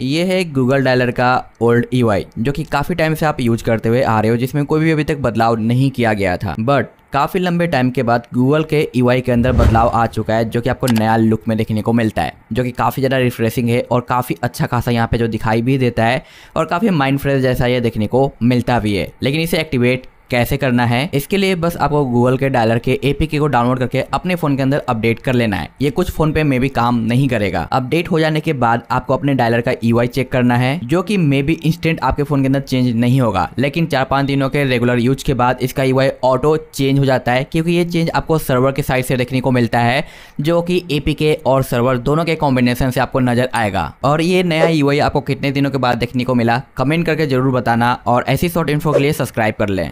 ये है Google dialer का ओल्ड ई e जो कि काफ़ी टाइम से आप यूज करते हुए आ रहे हो जिसमें कोई भी अभी तक बदलाव नहीं किया गया था बट काफ़ी लंबे टाइम के बाद गूगल के ई e के अंदर बदलाव आ चुका है जो कि आपको नया लुक में देखने को मिलता है जो कि काफ़ी ज़्यादा रिफ्रेशिंग है और काफ़ी अच्छा खासा यहाँ पे जो दिखाई भी देता है और काफ़ी माइंड फ्रेश जैसा ये देखने को मिलता भी है लेकिन इसे एक्टिवेट कैसे करना है इसके लिए बस आपको गूगल के डायलर के एपीके को डाउनलोड करके अपने फोन के अंदर अपडेट कर लेना है ये कुछ फोन पे मे भी काम नहीं करेगा अपडेट हो जाने के बाद आपको अपने डायलर का ई e चेक करना है जो की मे बी इंस्टेंट आपके फोन के अंदर चेंज नहीं होगा लेकिन चार पांच दिनों के रेगुलर यूज के बाद इसका ई ऑटो चेंज हो जाता है क्योंकि ये चेंज आपको सर्वर के साइड से देखने को मिलता है जो कि एपीके और सर्वर दोनों के कॉम्बिनेशन से आपको नजर आएगा और ये नया ई e आपको कितने दिनों के बाद देखने को मिला कमेंट करके जरूर बताना और ऐसी शॉर्ट इन्फो के लिए सब्सक्राइब कर लें